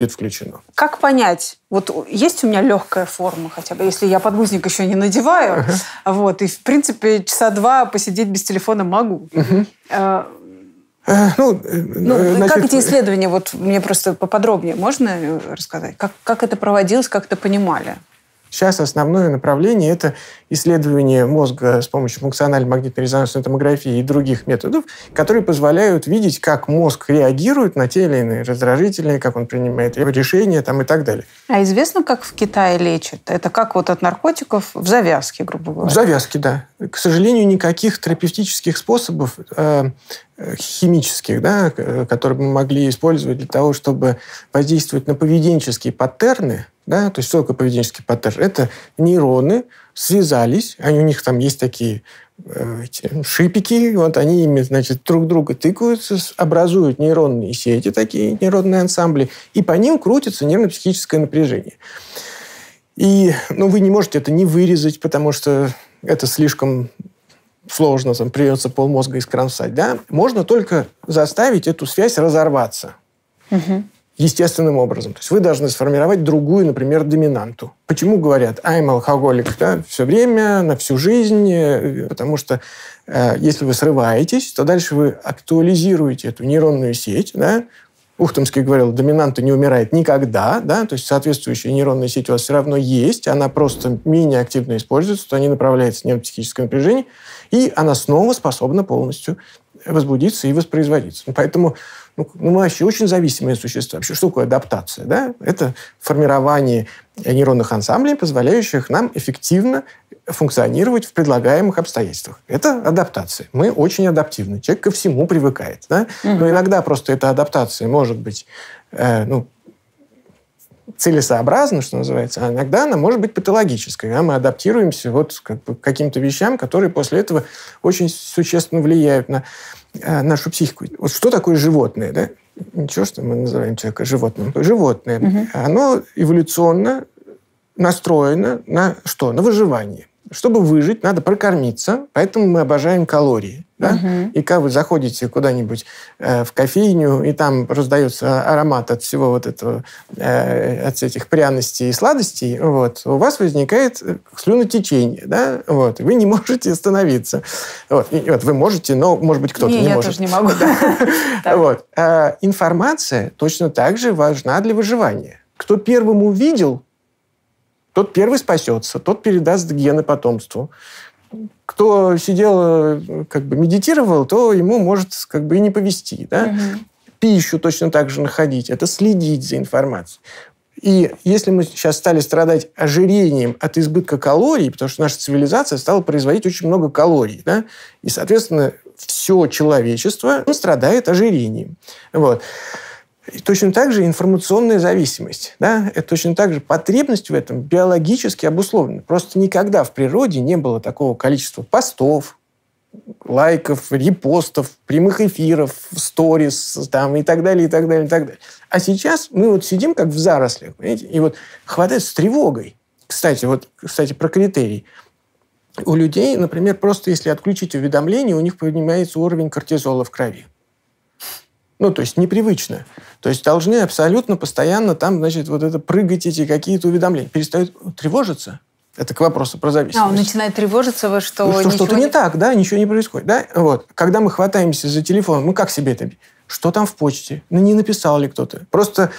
будет включено. Как понять? Вот есть у меня легкая форма хотя бы, если я подгузник еще не надеваю, uh-huh. вот, и, в принципе, часа два посидеть без телефона могу. Uh-huh. ну, э, ну значит... Э, как эти исследования, вот мне просто поподробнее можно рассказать? Как, как это проводилось, как это понимали? Сейчас основное направление – это исследование мозга с помощью функциональной магнитно-резонансной томографии и других методов, которые позволяют видеть, как мозг реагирует на те или иные раздражители, как он принимает решения там, и так далее. А известно, как в Китае лечат? Это как вот от наркотиков в завязке, грубо говоря? В завязке, да. К сожалению, никаких терапевтических способов э, химических, да, э, которые мы могли использовать для того, чтобы воздействовать на поведенческие паттерны – да, то есть только поведенческий паттерн, это нейроны связались, они, у них там есть такие э, эти ну, шипики, вот они ими, значит, друг друга тыкаются, образуют нейронные сети, такие нейронные ансамбли, и по ним крутится нервно-психическое напряжение. И, ну, вы не можете это не вырезать, потому что это слишком сложно, там придется полмозга искромсать, да? Можно только заставить эту связь разорваться. Угу естественным образом. То есть вы должны сформировать другую, например, доминанту. Почему говорят «I'm алкоголик» да, все время, на всю жизнь? Э, потому что э, если вы срываетесь, то дальше вы актуализируете эту нейронную сеть. Да? Ухтомский говорил, доминанта не умирает никогда, да, то есть соответствующая нейронная сеть у вас все равно есть, она просто менее активно используется, то не направляется не на психическое напряжение, и она снова способна полностью возбудиться и воспроизводиться. Ну, поэтому ну, ну, мы вообще очень зависимые существа. Вообще, что такое адаптация? Да? Это формирование нейронных ансамблей, позволяющих нам эффективно функционировать в предлагаемых обстоятельствах. Это адаптация. Мы очень адаптивны. Человек ко всему привыкает. Да? Но иногда просто эта адаптация может быть э, ну, целесообразна, что называется, а иногда она может быть патологической. Да? Мы адаптируемся вот к каким-то вещам, которые после этого очень существенно влияют на э, нашу психику. Вот что такое животное? Да? Ничего, что мы называем человека животным. Животное. Угу. Оно эволюционно настроено на что? На выживание чтобы выжить, надо прокормиться, поэтому мы обожаем калории. Да? Угу. И когда вы заходите куда-нибудь э, в кофейню, и там раздается аромат от всего вот этого, э, от этих пряностей и сладостей, вот, у вас возникает э, слюнотечение, да, вот, вы не можете остановиться. Вот, и, вот, вы можете, но, может быть, кто-то не, не я может. я тоже не могу. Вот. А информация точно так же важна для выживания. Кто первым увидел тот первый спасется, тот передаст гены потомству. Кто сидел, э, как бы медитировал, то ему может как бы и не повезти, Да? Угу. Пищу точно так же находить. Это следить за информацией. И если мы сейчас стали страдать ожирением от избытка калорий, потому что наша цивилизация стала производить очень много калорий, да? и, соответственно, все человечество страдает ожирением. Вот. И точно так же информационная зависимость. Да? Это точно так же потребность в этом биологически обусловлена. Просто никогда в природе не было такого количества постов, лайков, репостов, прямых эфиров, сторис там, и так далее, и так далее, и так далее. А сейчас мы вот сидим как в зарослях, понимаете, и вот хватает с тревогой. Кстати, вот, кстати, про критерий. У людей, например, просто если отключить уведомления, у них поднимается уровень кортизола в крови. Ну, то есть непривычно. То есть должны абсолютно постоянно там, значит, вот это прыгать эти какие-то уведомления. Перестают тревожиться. Это к вопросу про зависимость. А, он начинает тревожиться, во что... Ну, что что-то не... не так, да, ничего не происходит. Да? Вот. Когда мы хватаемся за телефон, мы ну, как себе это... Что там в почте? Ну, не написал ли кто-то? Просто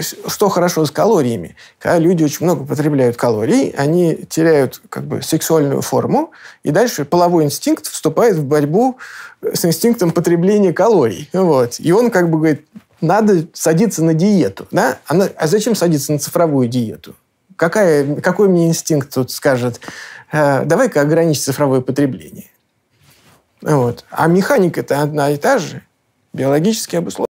что хорошо с калориями? Когда люди очень много потребляют калорий, они теряют как бы сексуальную форму, и дальше половой инстинкт вступает в борьбу э, с инстинктом потребления калорий. Вот. И он как бы говорит, надо садиться на диету. Да? А, на, а зачем садиться на цифровую диету? Какая, какой мне инстинкт тут скажет, э, давай-ка ограничь цифровое потребление? Вот. А механика-то одна и та же, биологически обусловлена.